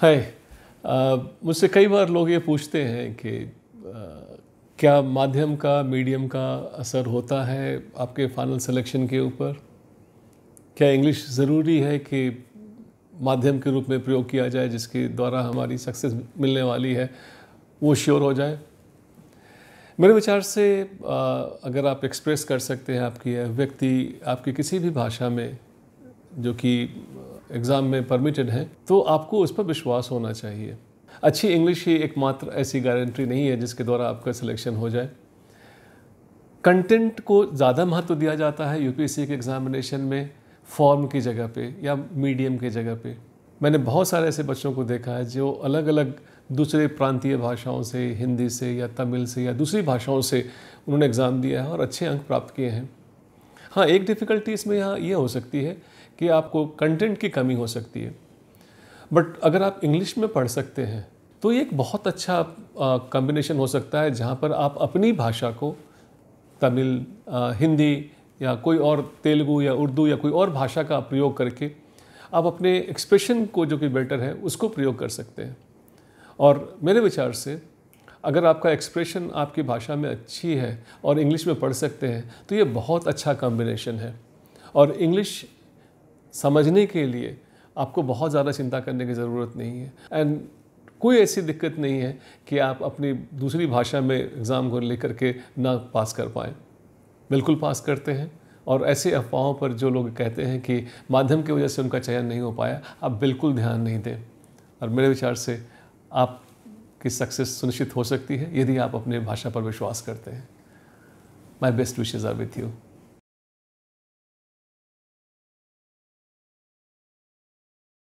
हाय मुझसे कई बार लोग ये पूछते हैं कि आ, क्या माध्यम का मीडियम का असर होता है आपके फाइनल सिलेक्शन के ऊपर क्या इंग्लिश ज़रूरी है कि माध्यम के रूप में प्रयोग किया जाए जिसके द्वारा हमारी सक्सेस मिलने वाली है वो श्योर हो जाए मेरे विचार से आ, अगर आप एक्सप्रेस कर सकते हैं आपकी अभिव्यक्ति आपकी किसी भी भाषा में जो कि एग्ज़ाम में परमिटेड हैं तो आपको उस पर विश्वास होना चाहिए अच्छी इंग्लिश ही एकमात्र ऐसी गारंटी नहीं है जिसके द्वारा आपका सिलेक्शन हो जाए कंटेंट को ज़्यादा महत्व दिया जाता है यूपीएससी के एग्ज़ामिनेशन में फॉर्म की जगह पे या मीडियम की जगह पे मैंने बहुत सारे ऐसे बच्चों को देखा है जो अलग अलग दूसरे प्रांतीय भाषाओं से हिंदी से या तमिल से या दूसरी भाषाओं से उन्होंने एग्ज़ाम दिया है और अच्छे अंक प्राप्त किए हैं हाँ एक डिफ़िकल्टी इसमें यहाँ ये यह हो सकती है कि आपको कंटेंट की कमी हो सकती है बट अगर आप इंग्लिश में पढ़ सकते हैं तो ये एक बहुत अच्छा कॉम्बिनेशन हो सकता है जहाँ पर आप अपनी भाषा को तमिल आ, हिंदी या कोई और तेलुगु या उर्दू या कोई और भाषा का प्रयोग करके आप अपने एक्सप्रेशन को जो कि बेटर है उसको प्रयोग कर सकते हैं और मेरे विचार से अगर आपका एक्सप्रेशन आपकी भाषा में अच्छी है और इंग्लिश में पढ़ सकते हैं तो ये बहुत अच्छा कॉम्बिनेशन है और इंग्लिश समझने के लिए आपको बहुत ज़्यादा चिंता करने की ज़रूरत नहीं है एंड कोई ऐसी दिक्कत नहीं है कि आप अपनी दूसरी भाषा में एग्ज़ाम को लेकर के ना पास कर पाएँ बिल्कुल पास करते हैं और ऐसे अफवाहों पर जो लोग कहते हैं कि माध्यम की वजह से उनका चयन नहीं हो पाया आप बिल्कुल ध्यान नहीं दें और मेरे विचार से आप की सक्सेस सुनिश्चित हो सकती है यदि आप अपने भाषा पर विश्वास करते हैं my best wishes are with you